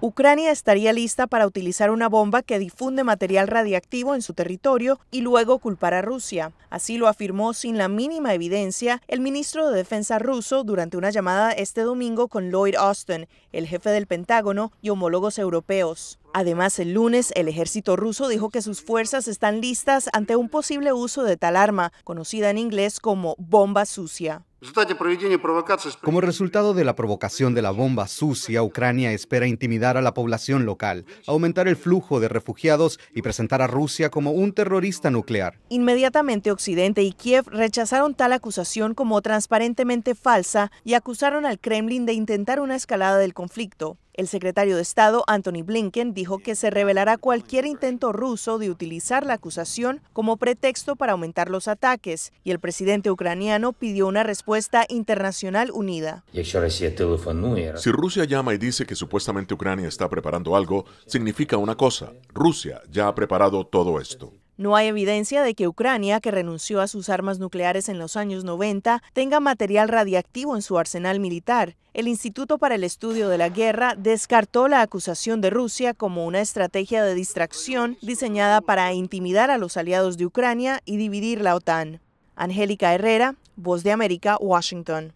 Ucrania estaría lista para utilizar una bomba que difunde material radiactivo en su territorio y luego culpar a Rusia. Así lo afirmó sin la mínima evidencia el ministro de Defensa ruso durante una llamada este domingo con Lloyd Austin, el jefe del Pentágono y homólogos europeos. Además, el lunes el ejército ruso dijo que sus fuerzas están listas ante un posible uso de tal arma, conocida en inglés como bomba sucia. Como resultado de la provocación de la bomba sucia, Ucrania espera intimidar a la población local, aumentar el flujo de refugiados y presentar a Rusia como un terrorista nuclear. Inmediatamente Occidente y Kiev rechazaron tal acusación como transparentemente falsa y acusaron al Kremlin de intentar una escalada del conflicto. El secretario de Estado, Anthony Blinken, dijo que se revelará cualquier intento ruso de utilizar la acusación como pretexto para aumentar los ataques, y el presidente ucraniano pidió una respuesta internacional unida. Si Rusia llama y dice que supuestamente Ucrania está preparando algo, significa una cosa, Rusia ya ha preparado todo esto. No hay evidencia de que Ucrania, que renunció a sus armas nucleares en los años 90, tenga material radiactivo en su arsenal militar. El Instituto para el Estudio de la Guerra descartó la acusación de Rusia como una estrategia de distracción diseñada para intimidar a los aliados de Ucrania y dividir la OTAN. Angélica Herrera, Voz de América, Washington.